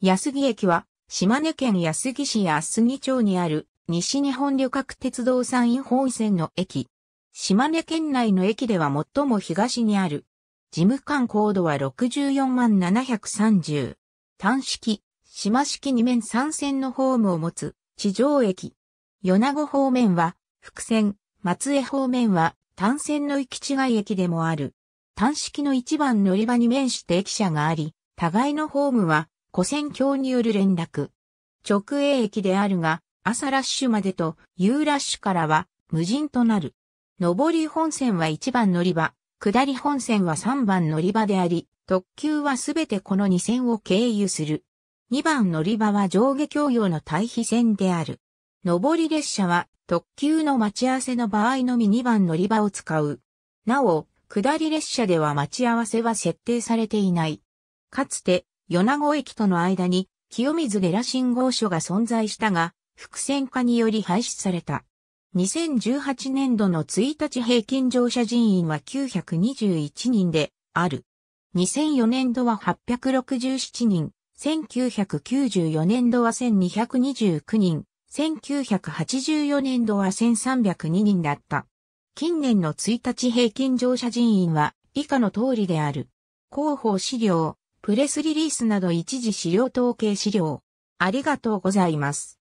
安木駅は、島根県安木市安木町にある、西日本旅客鉄道山陰本線の駅。島根県内の駅では最も東にある。事務官高度は64万730。単式、島式2面3線のホームを持つ、地上駅。米子方面は、伏線、松江方面は、単線の行き違い駅でもある。単式の一番乗り場に面して駅舎があり、互いのホームは、古戦橋による連絡。直営駅であるが、朝ラッシュまでと夕ラッシュからは無人となる。上り本線は1番乗り場、下り本線は3番乗り場であり、特急はすべてこの2線を経由する。2番乗り場は上下供用の対比線である。上り列車は特急の待ち合わせの場合のみ2番乗り場を使う。なお、下り列車では待ち合わせは設定されていない。かつて米子駅との間に清水寺信号所が存在したが、複線化により廃止された。2018年度の1日平均乗車人員は921人である。2004年度は867人、1994年度は1229人、1984年度は1302人だった。近年の1日平均乗車人員は以下の通りである。広報資料、プレスリリースなど一時資料統計資料。ありがとうございます。